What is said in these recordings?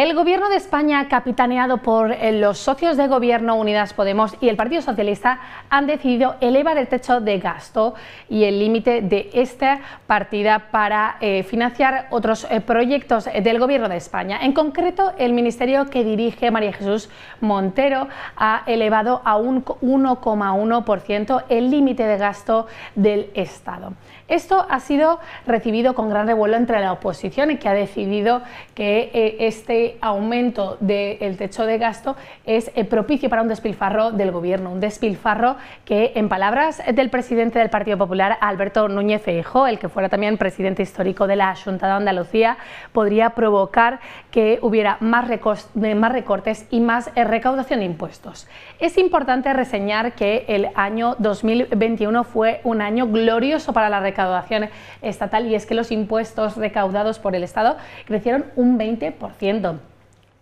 El gobierno de España, capitaneado por eh, los socios de gobierno Unidas Podemos y el Partido Socialista, han decidido elevar el techo de gasto y el límite de esta partida para eh, financiar otros eh, proyectos del gobierno de España. En concreto, el ministerio que dirige María Jesús Montero ha elevado a un 1,1% el límite de gasto del Estado. Esto ha sido recibido con gran revuelo entre la oposición, que ha decidido que este aumento del techo de gasto es eh, propicio para un despilfarro del Gobierno, un despilfarro que, en palabras del presidente del Partido Popular, Alberto Núñez Feijóo, el que fuera también presidente histórico de la Junta de Andalucía, podría provocar que hubiera más eh, recortes y más eh, recaudación de impuestos. Es importante reseñar que el año 2021 fue un año glorioso para la recaudación estatal y es que los impuestos recaudados por el Estado crecieron un 20%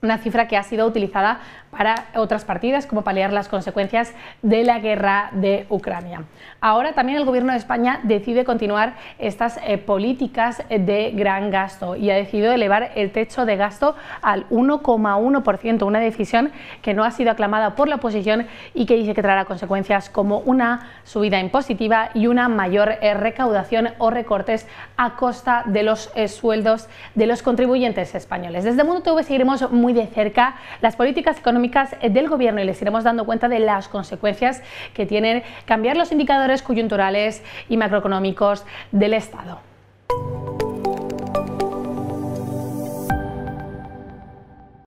una cifra que ha sido utilizada para otras partidas, como paliar las consecuencias de la guerra de Ucrania. Ahora también el Gobierno de España decide continuar estas eh, políticas de gran gasto y ha decidido elevar el techo de gasto al 1,1%, una decisión que no ha sido aclamada por la oposición y que dice que traerá consecuencias como una subida impositiva y una mayor eh, recaudación o recortes a costa de los eh, sueldos de los contribuyentes españoles. Desde Mundo TV seguiremos muy de cerca las políticas económicas eh, del gobierno y les iremos dando cuenta de las consecuencias que tienen cambiar los indicadores coyunturales y macroeconómicos del Estado.